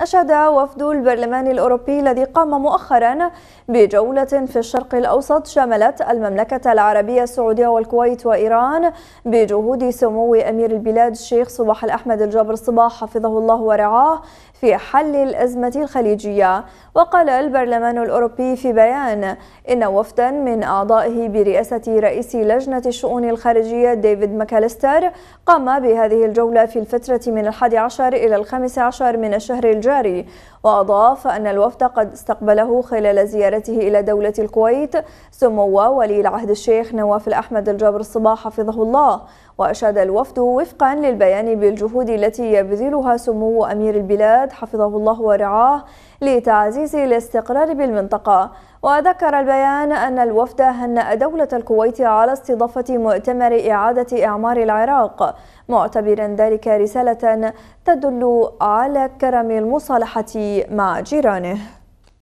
أشاد وفد البرلمان الأوروبي الذي قام مؤخرا بجولة في الشرق الأوسط شملت المملكة العربية السعودية والكويت وإيران بجهود سمو أمير البلاد الشيخ صباح الأحمد الجابر الصباح حفظه الله ورعاه في حل الأزمة الخليجية وقال البرلمان الأوروبي في بيان إن وفدا من أعضائه برئاسة رئيس لجنة الشؤون الخارجية ديفيد ماكاليستر قام بهذه الجولة في الفترة من الحادي عشر إلى الخامس عشر من الشهر الجاري الجاري وأضاف أن الوفد قد استقبله خلال زيارته إلى دولة الكويت سمو ولي العهد الشيخ نواف الأحمد الجابر الصباح حفظه الله وأشاد الوفد وفقا للبيان بالجهود التي يبذلها سمو أمير البلاد حفظه الله ورعاه لتعزيز الاستقرار بالمنطقة وذكر البيان أن الوفد هنأ دولة الكويت على استضافة مؤتمر إعادة إعمار العراق معتبرا ذلك رسالة تدل على كرم المصالحة مع جيرانه